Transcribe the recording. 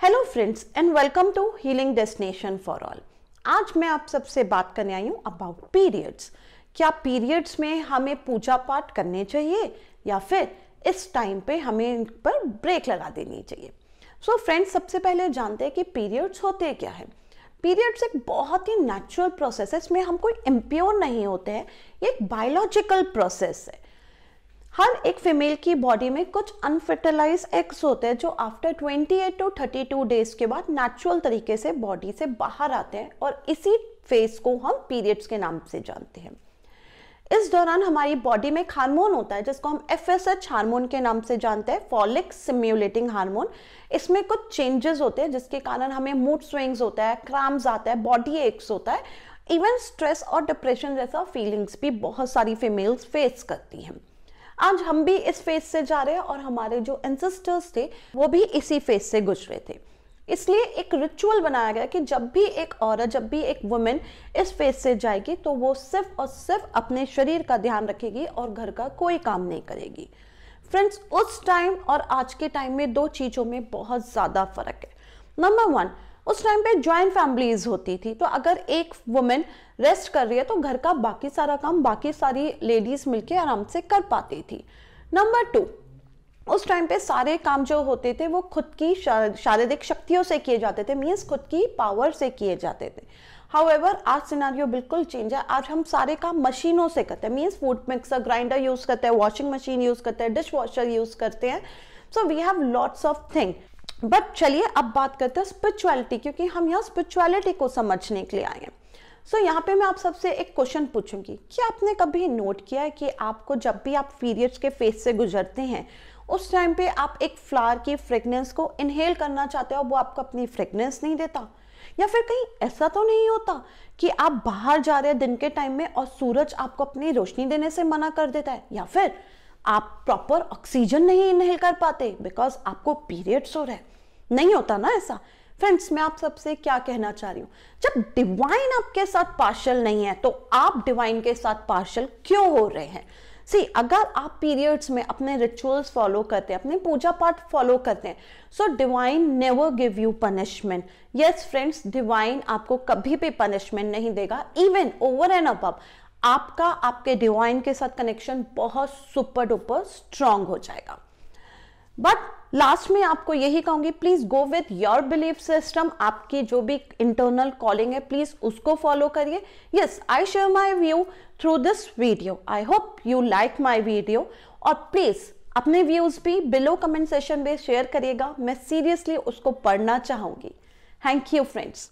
hello friends and welcome to healing destination for all आज मैं आप सबसे बात करने आई हूं अबाउट पीरियड्स क्या पीरियड्स में हमें पूजा पाठ करने चाहिए या फिर इस टाइम पे हमें इन पर ब्रेक लगा देनी चाहिए सो so फ्रेंड्स सबसे पहले जानते हैं कि पीरियड्स होते क्या है पीरियड्स एक बहुत ही नेचुरल प्रोसेस है इसमें हम कोई इम्प्योर नहीं होते हैं ये एक बायोलॉजिकल प्रोसेस है हर एक फीमेल की बॉडी में कुछ अनफर्टिलाइज एग्स होते हैं जो आफ्टर 28 टू 32 डेज के बाद नेचुरल तरीके से बॉडी से बाहर आते हैं और इसी फेज को हम पीरियड्स के नाम से जानते हैं इस दौरान हमारी बॉडी में एक हार्मोन होता है जिसको हम एफ एस एच हारमोन के नाम से जानते हैं फॉलिक सिम्यूलेटिंग हार्मोन इसमें कुछ चेंजेस होते हैं जिसके कारण हमें मूड स्विंग्स होता है क्राम्स आता है बॉडी एक्स होता है इवन स्ट्रेस और डिप्रेशन जैसा फीलिंग्स भी बहुत सारी फीमेल्स फेस करती हैं आज हम भी इस फेज से जा रहे हैं और हमारे जो एंसेस्टर्स थे वो भी इसी फेज से गुजरे थे इसलिए एक रिचुअल बनाया गया कि जब भी एक औरत जब भी एक वुमेन इस फेज से जाएगी तो वो सिर्फ और सिर्फ अपने शरीर का ध्यान रखेगी और घर का कोई काम नहीं करेगी फ्रेंड्स उस टाइम और आज के टाइम में दो चीज़ों में बहुत ज़्यादा फर्क है नंबर वन उस टाइम पे ज्वाइंट फैमिलीज होती थी तो अगर एक वुमेन रेस्ट कर रही है तो घर का बाकी सारा काम बाकी सारी लेडीज मिलके आराम से कर पाती थी नंबर टू उस टाइम पे सारे काम जो होते थे वो खुद की शारीरिक शक्तियों से किए जाते थे मीन्स खुद की पावर से किए जाते थे हाउएवर आज सिनारियो बिल्कुल चेंज है आज हम सारे काम मशीनों से करते हैं means food mixer grinder use करते हैं वॉशिंग मशीन यूज़ करते हैं डिश वॉशर यूज़ करते हैं so we have lots of thing but चलिए अब बात करते हैं स्पिरिचुअलिटी क्योंकि हम यहाँ स्पिरिचुअलिटी को समझने के लिए आए हैं सो so, यहाँ पे मैं आप सबसे एक क्वेश्चन पूछूंगी कि आपने कभी नोट किया है कि आपको जब भी आप पीरियड्स के फेस से गुजरते हैं उस टाइम पे आप एक फ्लावर की फ्रेगनेंस को इनहेल करना चाहते हो वो आपको अपनी फ्रेगनेंस नहीं देता या फिर कहीं ऐसा तो नहीं होता कि आप बाहर जा रहे हैं दिन के टाइम में और सूरज आपको अपनी रोशनी देने से मना कर देता है या फिर आप प्रॉपर ऑक्सीजन नहीं इनहेल कर पाते बिकॉज आपको पीरियड्स हो रहा है नहीं होता ना ऐसा फ्रेंड्स मैं आप सबसे क्या कहना चाह रही हूँ जब डिवाइन आपके साथ पार्शल नहीं है तो आप डिवाइन के साथ पार्शल क्यों हो रहे हैं सी अगर आप पीरियड्स में अपने रिचुअल्स फॉलो करते हैं अपने पूजा पाठ फॉलो करते हैं so divine never give you punishment yes friends divine आपको कभी भी पनिशमेंट नहीं देगा इवन ओवर एंड अब आपका आपके डिवाइन के साथ कनेक्शन बहुत सुपर डुपर स्ट्रांग हो जाएगा बट लास्ट में आपको यही कहूंगी please go with your belief system आपकी जो भी इंटरनल कॉलिंग है प्लीज उसको फॉलो करिए yes I share my view through this video I hope you like my video और प्लीज अपने व्यूज भी बिलो कमेंट सेशन में शेयर करिएगा मैं सीरियसली उसको पढ़ना चाहूंगी थैंक यू फ्रेंड्स